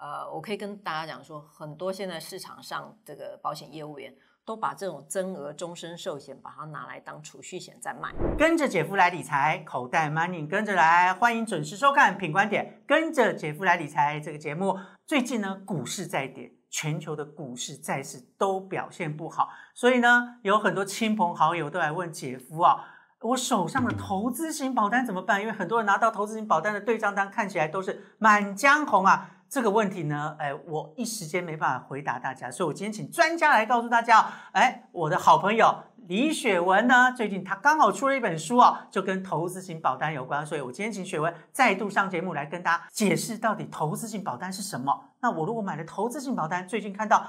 呃，我可以跟大家讲说，很多现在市场上这个保险业务员都把这种增额终身寿险，把它拿来当储蓄险在卖。跟着姐夫来理财，口袋 money 跟着来，欢迎准时收看《品观点》。跟着姐夫来理财这个节目，最近呢，股市在跌，全球的股市债市都表现不好，所以呢，有很多亲朋好友都来问姐夫啊，我手上的投资型保单怎么办？因为很多人拿到投资型保单的对账单，看起来都是满江红啊。这个问题呢，哎，我一时间没办法回答大家，所以我今天请专家来告诉大家，哎，我的好朋友李雪文呢，最近他刚好出了一本书哦，就跟投资型保单有关，所以我今天请雪文再度上节目来跟大家解释到底投资型保单是什么。那我如果买了投资型保单，最近看到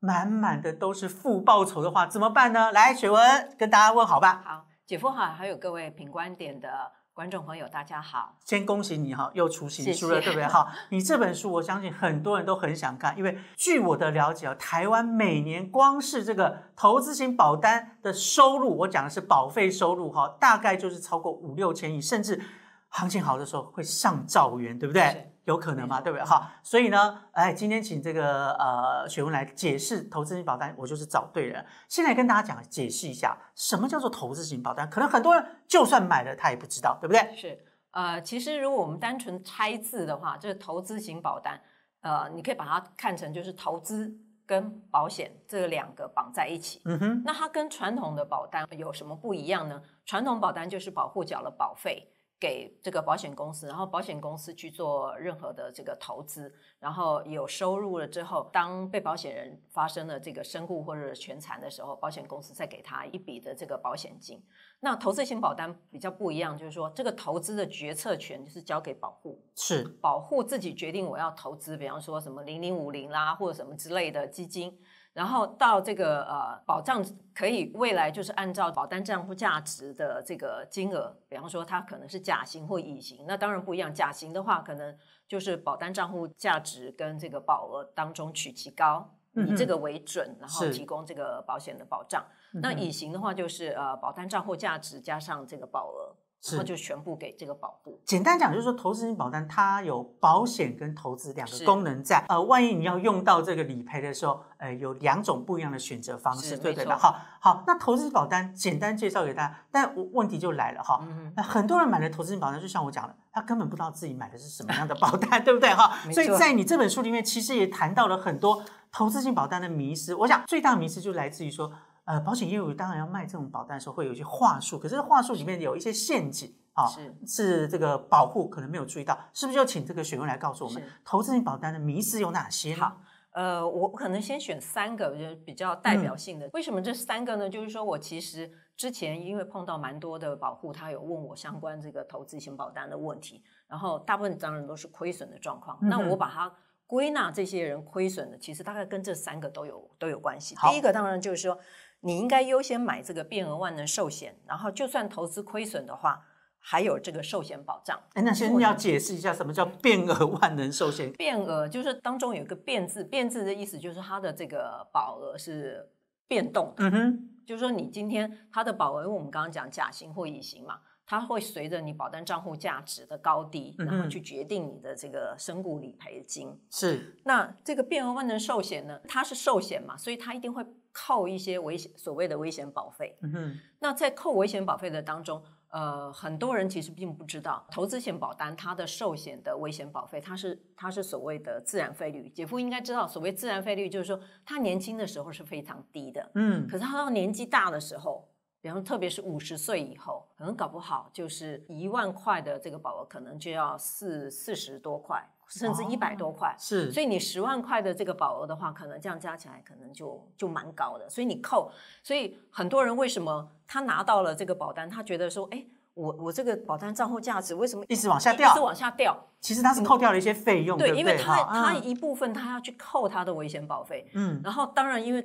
满满的都是负报酬的话，怎么办呢？来，雪文跟大家问好吧。好，姐夫好，还有各位品观点的。观众朋友，大家好！先恭喜你哈，又出新书了，对不对？哈，你这本书，我相信很多人都很想看，因为据我的了解啊，台湾每年光是这个投资型保单的收入，我讲的是保费收入哈，大概就是超过五六千亿，甚至行情好的时候会上兆元，对不对？有可能嘛，对不对？好，所以呢，哎，今天请这个呃雪文来解释投资型保单，我就是找对人。先在跟大家讲，解释一下什么叫做投资型保单。可能很多人就算买了，他也不知道，对不对？是，呃，其实如果我们单纯拆字的话，就是投资型保单，呃，你可以把它看成就是投资跟保险这两个绑在一起。嗯哼。那它跟传统的保单有什么不一样呢？传统保单就是保护缴了保费。给这个保险公司，然后保险公司去做任何的这个投资，然后有收入了之后，当被保险人发生了这个身故或者全残的时候，保险公司再给他一笔的这个保险金。那投资型保单比较不一样，就是说这个投资的决策权就是交给保护，是保护自己决定我要投资，比方说什么零零五零啦或者什么之类的基金。然后到这个呃保障可以未来就是按照保单账户价值的这个金额，比方说它可能是甲型或乙型，那当然不一样。甲型的话，可能就是保单账户价值跟这个保额当中取其高，以这个为准，然后提供这个保险的保障。那乙型的话，就是呃保单账户价值加上这个保额。那就全部给这个保护。简单讲，就是说，投资型保单它有保险跟投资两个功能在。呃，万一你要用到这个理赔的时候，呃，有两种不一样的选择方式，对的。好好，那投资保单简单介绍给大家，但问题就来了哈。嗯那很多人买了投资型保单，就像我讲的，他根本不知道自己买的是什么样的保单，对不对哈？所以在你这本书里面，其实也谈到了很多投资型保单的迷失。我想最大迷失就来自于说。呃，保险业务当然要卖这种保单的时候会有一些话术，可是话术里面有一些陷阱啊，是是这个保护可能没有注意到，是不是就请这个雪员来告诉我们投资型保单的迷思有哪些？好，呃，我可能先选三个比较代表性的。为什么这三个呢？就是说我其实之前因为碰到蛮多的保护，他有问我相关这个投资型保单的问题，然后大部分当然都是亏损的状况。那我把它归纳，这些人亏损的其实大概跟这三个都有都有关系。第一个当然就是说。你应该优先买这个变额万能寿险，然后就算投资亏损的话，还有这个寿险保障。哎，那先要解释一下什么叫变额万能寿险？变额就是当中有一个“变”字，“变”字的意思就是它的这个保额是变动的。嗯哼，就是说你今天它的保额，我们刚刚讲甲型或乙型嘛，它会随着你保单账户价值的高低，然后去决定你的这个身故理赔金。是。那这个变额万能寿险呢，它是寿险嘛，所以它一定会。扣一些危险所谓的危险保费，嗯哼，那在扣危险保费的当中，呃，很多人其实并不知道，投资型保单它的寿险的危险保费，它是它是所谓的自然费率。姐夫应该知道，所谓自然费率就是说，他年轻的时候是非常低的，嗯，可是他到年纪大的时候，比方特别是五十岁以后，可能搞不好就是一万块的这个保额，可能就要四四十多块。甚至一百多块，是，所以你十万块的这个保额的话，可能这样加起来可能就就蛮高的。所以你扣，所以很多人为什么他拿到了这个保单，他觉得说，哎，我我这个保单账户价值为什么一直往下掉？一直往下掉。其实他是扣掉了一些费用，对，因为他他一部分他要去扣他的危险保费，嗯，然后当然因为。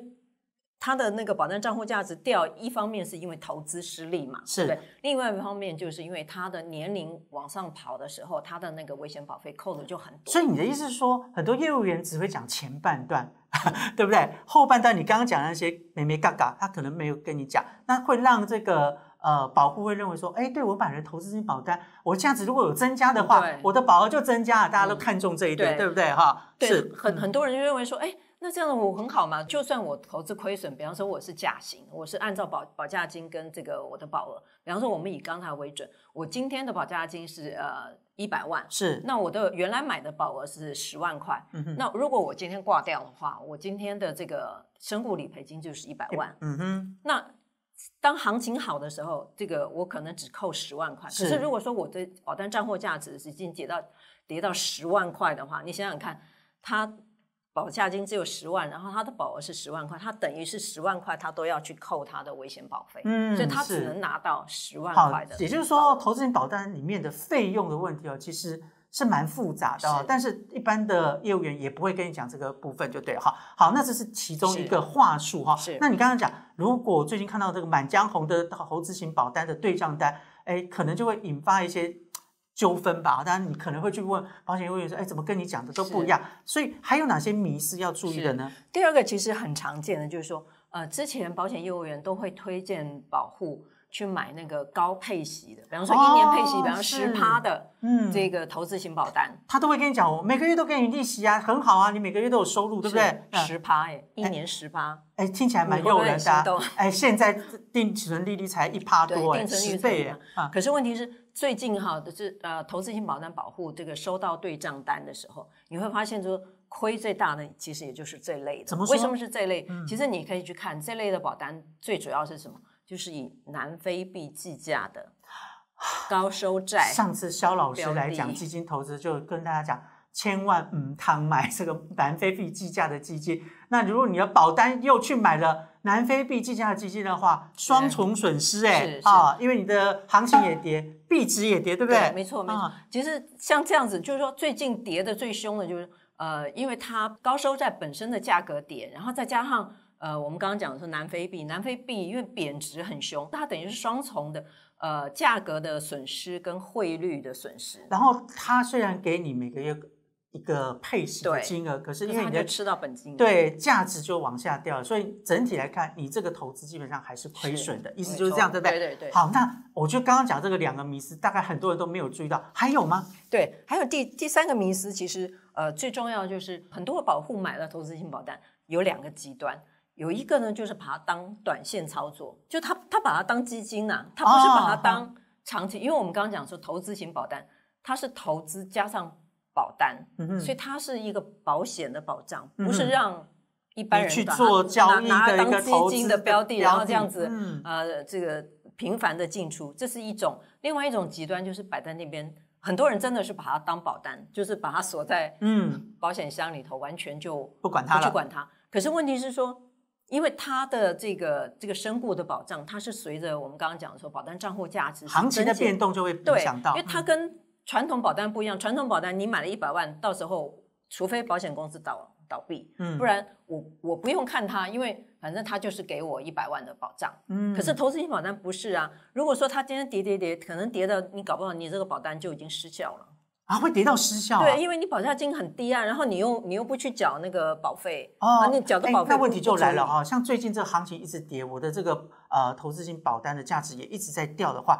他的那个保单账户价值掉，一方面是因为投资失利嘛，对对？另外一方面就是因为他的年龄往上跑的时候，他的那个危险保费扣的就很多。所以你的意思是说，很多业务员只会讲前半段，对不对？后半段你刚刚讲那些美美嘎嘎，他可能没有跟你讲，那会让这个呃，保护会认为说，哎，对我买了投资型保单，我价值如果有增加的话，我的保额就增加了，大家都看重这一点，对不对？哈，是，很很多人就认为说，哎。那这样的我很好嘛？就算我投资亏损，比方说我是假型，我是按照保保价金跟这个我的保额，比方说我们以刚才为准，我今天的保价金是呃一百万，是那我的原来买的保额是十万块，那如果我今天挂掉的话，我今天的这个身故理赔金就是一百万，嗯哼。那当行情好的时候，这个我可能只扣十万块，可是如果说我的保单账户价值已经跌到跌到十万块的话，你想想看，它。保价金只有十万，然后他的保额是十万块，他等于是十万块，他都要去扣他的危险保费，嗯，所以他只能拿到十万块的。也就是说，投资型保单里面的费用的问题哦，其实是蛮复杂的，哦，但是一般的业务员也不会跟你讲这个部分，就对哈。好，那这是其中一个话术哈。那你刚刚讲，如果最近看到这个《满江红》的投资型保单的对账单，哎，可能就会引发一些。纠纷吧，当然你可能会去问保险业务员说：“哎，怎么跟你讲的都不一样？”所以还有哪些迷失要注意的呢？第二个其实很常见的就是说，呃，之前保险业务员都会推荐保护。去买那个高配息的，比方说一年配息，比方十趴的，嗯，这个投资型保单，他都会跟你讲我每个月都给你利息啊，很好啊，你每个月都有收入，对不对？十趴哎，一年十趴，哎，听起来蛮诱人的，哎，现在定存利率才一趴多哎，十倍哎，啊，可是问题是最近哈，就是呃，投资型保单保护这个收到对账单的时候，你会发现说亏最大的其实也就是这类的，怎么？为什么是这类？其实你可以去看这类的保单最主要是什么？就是以南非币计价的高收债。上次肖老师来讲基金投资，就跟大家讲，千万唔贪买这个南非币计价的基金。那如果你的保单又去买了南非币计价的基金的话，双重损失哎啊！因为你的行情也跌，币值也跌，对不对？没错没错。其实像这样子，就是说最近跌的最凶的就是呃，因为它高收债本身的价格跌，然后再加上。呃，我们刚刚讲是南非币，南非币因为贬值很凶，它等于是双重的，呃，价格的损失跟汇率的损失。然后它虽然给你每个月一个配息的金额，可是因为你就吃到本金，对，价值就往下掉，所以整体来看，你这个投资基本上还是亏损的，意思就是这样，对不对？对对对。好，那我就得刚刚讲这个两个迷思，大概很多人都没有注意到，还有吗？对，还有第第三个迷思，其实呃，最重要就是很多的保护买了投资性保单，有两个极端。有一个呢，就是把它当短线操作，就他他把它当基金呐，他不是把它当长期，因为我们刚刚讲说投资型保单，它是投资加上保单，所以它是一个保险的保障，不是让一般人去做交易的一个投的标的，然后这样子，呃，这个频繁的进出，这是一种。另外一种极端就是摆在那边，很多人真的是把它当保单，就是把它锁在嗯保险箱里头，完全就不管它了，不去管它。可是问题是说。因为它的这个这个身故的保障，它是随着我们刚刚讲说，保单账户价值行情的变动就会影响到，因为它跟传统保单不一样。传统保单你买了一百万，到时候除非保险公司倒倒闭，不然我我不用看它，因为反正它就是给我一百万的保障。嗯，可是投资型保单不是啊，如果说它今天跌跌跌，可能跌到你搞不好你这个保单就已经失效了。啊，会跌到失效？对，因为你保价金很低啊，然后你又你又不去缴那个保费哦，你缴的保费，那问题就来了啊，像最近这行情一直跌，我的这个呃投资性保单的价值也一直在掉的话。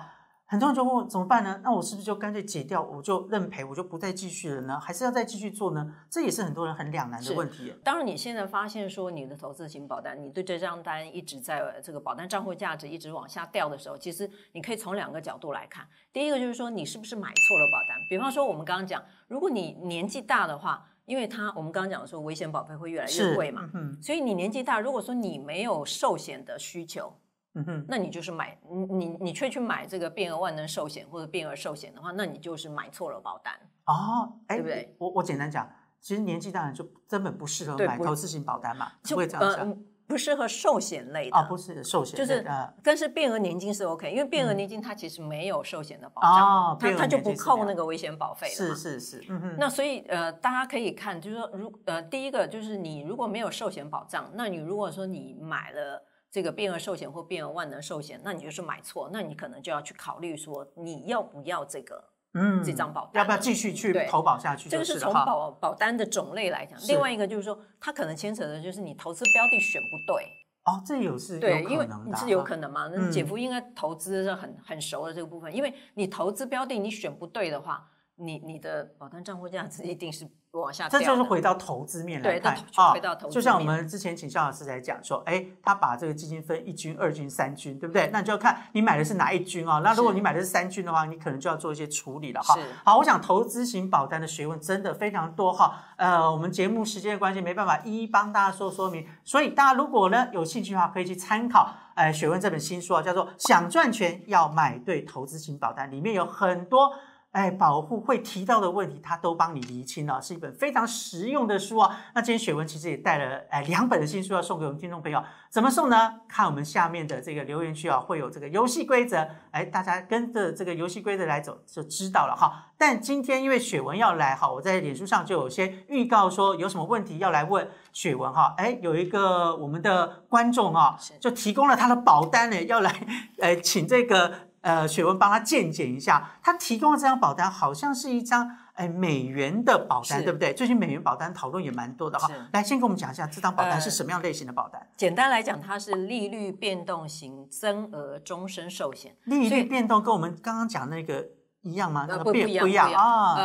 很多人就问怎么办呢？那我是不是就干脆解掉？我就认赔，我就不再继续了呢？还是要再继续做呢？这也是很多人很两难的问题。当然，你现在发现说你的投资型保单，你对这张单一直在这个保单账户价值一直往下掉的时候，其实你可以从两个角度来看。第一个就是说，你是不是买错了保单？比方说，我们刚刚讲，如果你年纪大的话，因为它我们刚刚讲说，危险保费会越来越贵嘛，嗯，所以你年纪大，如果说你没有寿险的需求。嗯哼，那你就是买你你你却去买这个变额万能寿险或者变额寿险的话，那你就是买错了保单哦，对不对？我我简单讲，其实年纪大了就根本不适合买投资型保单嘛，不会这样讲，不适合寿险类啊，不适合寿险，就是呃，但是变额年金是 OK，因为变额年金它其实没有寿险的保障哦，它它就不扣那个危险保费了，是是是，嗯哼，那所以呃，大家可以看，就是说，如呃，第一个就是你如果没有寿险保障，那你如果说你买了。这个变额寿险或变额万能寿险，那你就是买错，那你可能就要去考虑说你要不要这个，嗯，这张保单要不要继续去投保下去？这个是从保保单的种类来讲，另外一个就是说，它可能牵扯的就是你投资标的选不对。哦，这有是有可能的。对，因为你是有可能吗？那姐夫应该投资是很很熟的这个部分，因为你投资标的你选不对的话。你你的保单账户价值一定是往下掉，这就是回到投资面来看啊，回到投资就像我们之前请肖老师来讲说，哎，他把这个基金分一军、二军、三军，对不对？那就要看你买的是哪一军啊。那如果你买的是三军的话，你可能就要做一些处理了哈。好，我想投资型保单的学问真的非常多哈。呃，我们节目时间关系没办法一一帮大家做说明，所以大家如果呢有兴趣的话，可以去参考《哎学问》这本新书啊，叫做《想赚钱要买对投资型保单》，里面有很多。哎，保护会提到的问题，他都帮你厘清了，是一本非常实用的书啊。那今天雪文其实也带了哎两本的新书要送给我们听众朋友，怎么送呢？看我们下面的这个留言区啊，会有这个游戏规则，哎，大家跟着这个游戏规则来走就知道了哈。但今天因为雪文要来哈，我在脸书上就有些预告说有什么问题要来问雪文哈。哎，有一个我们的观众啊，就提供了他的保单呢，要来呃请这个。呃，雪文帮他鉴检一下，他提供的这张保单好像是一张哎美元的保单，对不对？最近美元保单讨论也蛮多的哈。来，先跟我们讲一下这张保单是什么样类型的保单？简单来讲，它是利率变动型增额终身寿险。利率变动跟我们刚刚讲那个。一样吗？那个变不一样啊？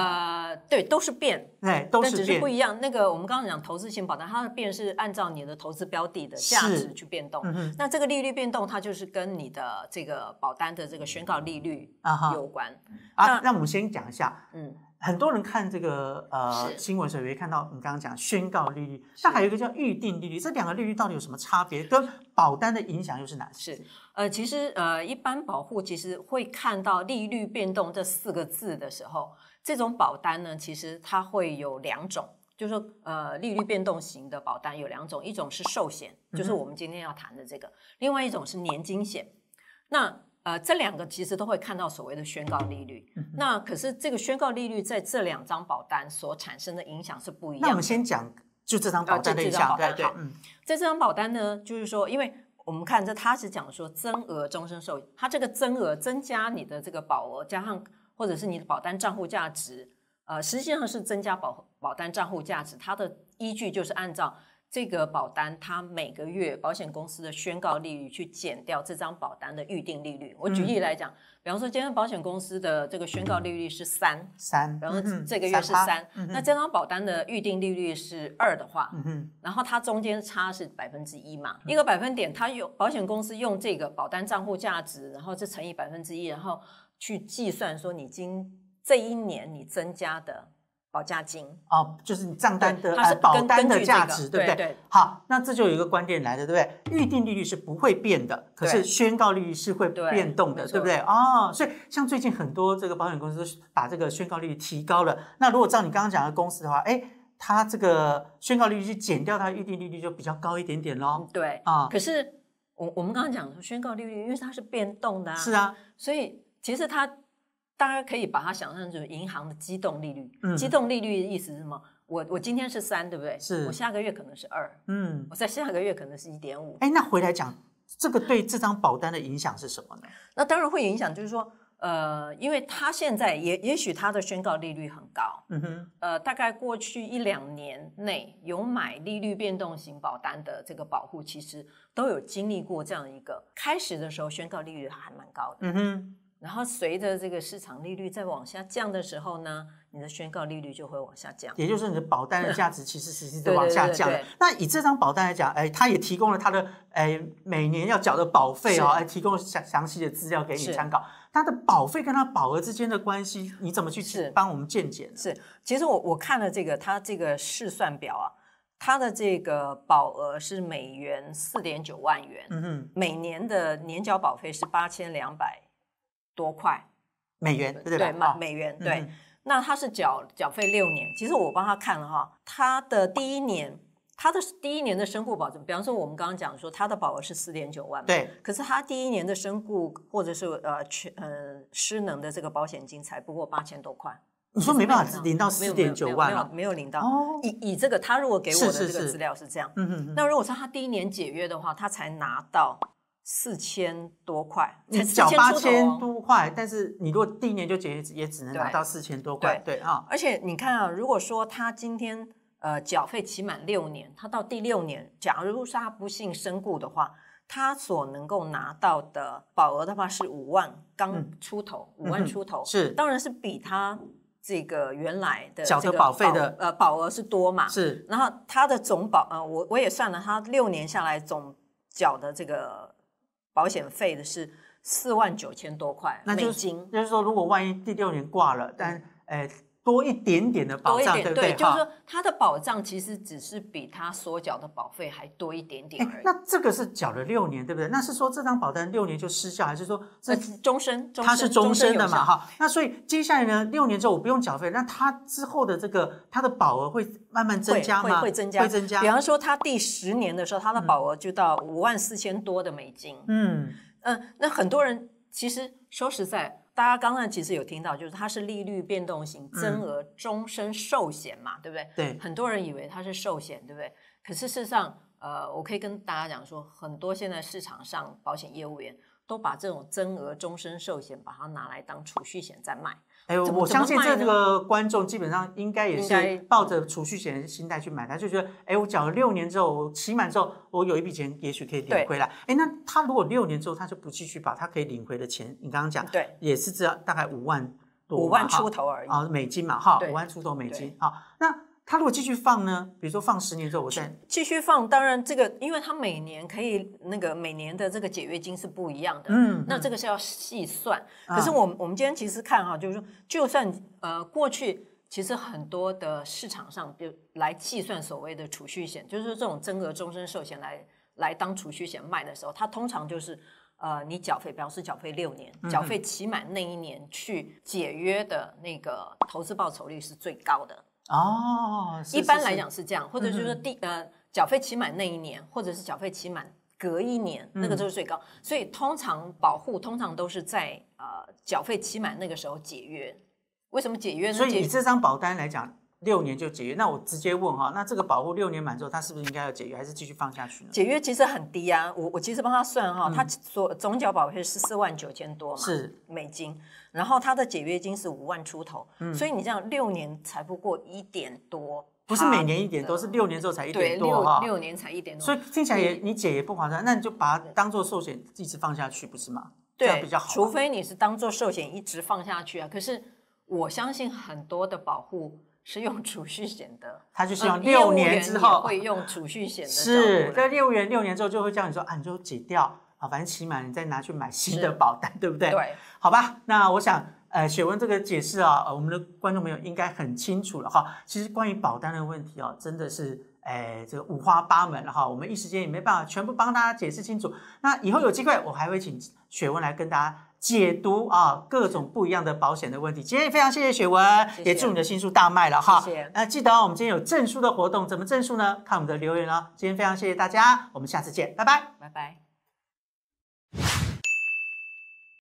呃，对，都是变，对，都是变，但只是不一样。那个我们刚刚讲投资型保单，它的变是按照你的投资标的的价值去变动。嗯那这个利率变动，它就是跟你的这个保单的这个宣告利率有关。啊，那我们先讲一下。嗯。很多人看这个呃新闻时会看到你刚刚讲宣告利率，那还有一个叫预定利率，这两个利率到底有什么差别？跟保单的影响又是哪？是呃，其实呃，一般保护其实会看到利率变动这四个字的时候，这种保单呢，其实它会有两种，就是呃利率变动型的保单有两种，一种是寿险，就是我们今天要谈的这个，另外一种是年金险，那。呃，这两个其实都会看到所谓的宣告利率，那可是这个宣告利率在这两张保单所产生的影响是不一样。那我们先讲就这张保单的影响，对对对。嗯，在这张保单呢，就是说，因为我们看这它是讲说增额终身寿，它这个增额增加你的这个保额，加上或者是你的保单账户价值，呃，实际上是增加保保单账户价值，它的依据就是按照。这个保单，它每个月保险公司的宣告利率去减掉这张保单的预定利率。我举例来讲，比方说今天保险公司的这个宣告利率是三三，比方说这个月是三，那这张保单的预定利率是二的话，然后它中间差是百分之一嘛？一个百分点，它用保险公司用这个保单账户价值，然后再乘以百分之一，然后去计算说你今这一年你增加的。保价金哦，就是你账单的呃保单的价值，对不对？好，那这就有一个观点来的，对不对？预定利率是不会变的，可是宣告利率是会变动的，对不对？哦，所以像最近很多这个保险公司把这个宣告利率提高了，那如果照你刚刚讲的公司的话，哎，它这个宣告利率减掉它预定利率就比较高一点点喽。对啊，可是我我们刚刚讲宣告利率，因为它是变动的啊，是啊，所以其实它。大家可以把它想象成银行的机动利率。嗯。机动利率的意思是什么？我我今天是三，对不对？是。我下个月可能是二。嗯。我在下个月可能是一点五。哎，那回来讲，这个对这张保单的影响是什么呢？那当然会影响，就是说，呃，因为它现在也也许它的宣告利率很高。嗯哼。呃，大概过去一两年内有买利率变动型保单的这个保护，其实都有经历过这样一个开始的时候宣告利率还蛮高的。嗯哼。然后随着这个市场利率在往下降的时候呢，你的宣告利率就会往下降，也就是你的保单的价值其实是是往下降的。那以这张保单来讲，哎，它也提供了它的哎每年要缴的保费哦，哎，提供详详细的资料给你参考。它的保费跟它保额之间的关系，你怎么去帮我们鉴解？是，其实我我看了这个它这个试算表啊，它的这个保额是美元四点九万元，嗯哼，每年的年缴保费是八千两百。多块美元，对对，美美元对。那他是缴缴费六年，其实我帮他看了哈，他的第一年，他的第一年的身故保证，比方说我们刚刚讲说他的保额是四点九万，对。可是他第一年的身故或者是呃全呃失能的这个保险金才不过八千多块。你说没办法领到四点九万有没有领到。以以这个他如果给我的这个资料是这样，嗯嗯。那如果说他第一年解约的话，他才拿到。四千多块，你缴八千多块，但是你如果第一年就结，也只能拿到四千多块，对啊。而且你看啊，如果说他今天呃缴费期满六年，他到第六年，假如他不幸身故的话，他所能够拿到的保额的话是五万刚出头，五万出头是，当然是比他这个原来的缴的保费的呃保额是多嘛是。然后他的总保呃我我也算了，他六年下来总缴的这个。保险费的是四万九千多块，那就是说，如果万一第六年挂了，但诶。多一点点的保障，对不对？就是说，它的保障其实只是比他所缴的保费还多一点点而已。那这个是缴了六年，对不对？那是说这张保单六年就失效，还是说终身？它是终身的嘛，哈。那所以接下来呢，六年之后我不用缴费，那它之后的这个它的保额会慢慢增加吗？会会增加，会增加。比方说，它第十年的时候，它的保额就到五万四千多的美金。嗯嗯，那很多人其实说实在。大家刚才其实有听到，就是它是利率变动型增额终身寿险嘛，对不对？对，很多人以为它是寿险，对不对？可是事实上，呃，我可以跟大家讲说，很多现在市场上保险业务员。都把这种增额终身寿险，把它拿来当储蓄险在卖。哎，我相信这个观众基本上应该也是抱着储蓄险的心态去买，他就觉得，哎，我缴了六年之后，期满之后，我有一笔钱，也许可以领回来。哎，那他如果六年之后他就不继续保，他可以领回的钱，你刚刚讲，对，也是只要大概五万多，五万出头而已啊，美金嘛，哈，五万出头美金，好，那。他如果继续放呢？比如说放十年之后，我再继续放，当然这个，因为他每年可以那个每年的这个解约金是不一样的，嗯，那这个是要细算。可是我们我们今天其实看哈，就是说，就算呃过去其实很多的市场上，比如来计算所谓的储蓄险，就是说这种增额终身寿险来来当储蓄险卖的时候，它通常就是呃你缴费，比方是缴费六年，缴费期满那一年去解约的那个投资报酬率是最高的。哦，一般来讲是这样，或者就是第呃缴费期满那一年，或者是缴费期满隔一年，那个就是最高。所以通常保护通常都是在呃缴费期满那个时候解约，为什么解约呢？所以这张保单来讲。六年就解约，那我直接问哈，那这个保护六年满之后，它是不是应该要解约，还是继续放下去呢？解约其实很低啊，我我其实帮他算哈，他所总缴保费是四万九千多嘛，是美金，然后他的解约金是五万出头，所以你这样六年才不过一点多，不是每年一点，多，是六年之后才一点多哈，六年才一点多，所以听起来也你解也不划算，那你就把它当做寿险一直放下去，不是吗？对，啊，比较好，除非你是当做寿险一直放下去啊，可是我相信很多的保护。是用储蓄险的，他就是用六年之后会用储蓄险的，是，这业务员六年之后就会叫你说啊，你就解掉啊，反正起码你再拿去买新的保单，对不对？对，好吧，那我想，呃，雪文这个解释啊，我们的观众朋友应该很清楚了哈。其实关于保单的问题啊，真的是，哎，这个五花八门哈，我们一时间也没办法全部帮大家解释清楚。那以后有机会，我还会请雪文来跟大家。解读啊，各种不一样的保险的问题。今天非常谢谢雪文，也祝你的新书大卖了哈。那记得我们今天有证书的活动，怎么证书呢？看我们的留言哦。今天非常谢谢大家，我们下次见，拜拜，拜拜。